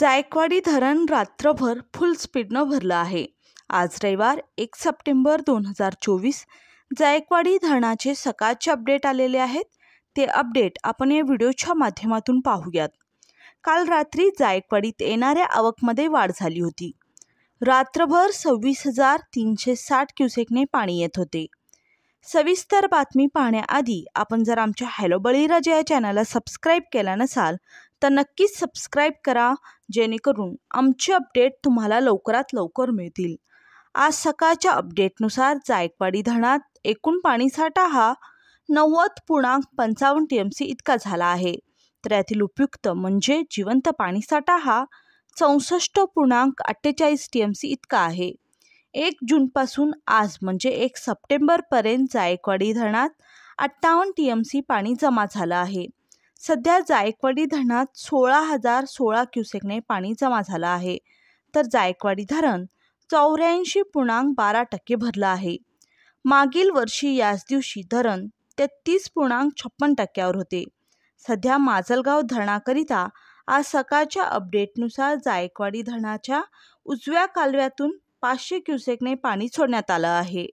जायकवाडी धरण रात्रभर फुल स्पीडनं भरलं आहे आज रविवार एक सप्टेंबर दोन हजार चोवीस जायकवाडी धरणाचे सकाळचे अपडेट आलेले आहेत ते अपडेट आपण या व्हिडिओच्या माध्यमातून पाहूयात काल रात्री जायकवाडीत येणाऱ्या आवकमध्ये वाढ झाली होती रात्रभर सव्वीस हजार तीनशे साठ क्युसेकने पाणी येत होते सविस्तर बातमी पाहण्याआधी आपण जर आमच्या हॅलो बळीराजा या चॅनलला सबस्क्राईब केला नसाल तर नक्कीच सबस्क्राईब करा जेणेकरून आमचे अपडेट तुम्हाला लवकरात लवकर मिळतील आज सकाळच्या अपडेटनुसार जायकवाडी धरणात एकूण पाणीसाठा हा नव्वद पूर्णांक पंचावन्न टी एम सी इतका झाला आहे तर यातील उपयुक्त म्हणजे जिवंत पाणीसाठा हा चौसष्ट पूर्णांक अठ्ठेचाळीस टी एम सी इतका आहे एक जूनपासून आज म्हणजे एक सप्टेंबरपर्यंत जायकवाडी धरणात अठ्ठावन्न टी एम सी पाणी जमा झालं आहे सध्या जायकवाडी धरणात सोळा हजार सोळा क्युसेकने पाणी जमा झालं आहे तर जायकवाडी धरण चौऱ्याऐंशी पूर्णांक बारा टक्के भरलं आहे मागील वर्षी याच दिवशी धरण तेहतीस पूर्णांक छप्पन टक्क्यावर होते सध्या माजलगाव धरणाकरिता आज सकाळच्या अपडेटनुसार जायकवाडी धरणाच्या उजव्या कालव्यातून पाचशे क्युसेकने पाणी सोडण्यात आलं आहे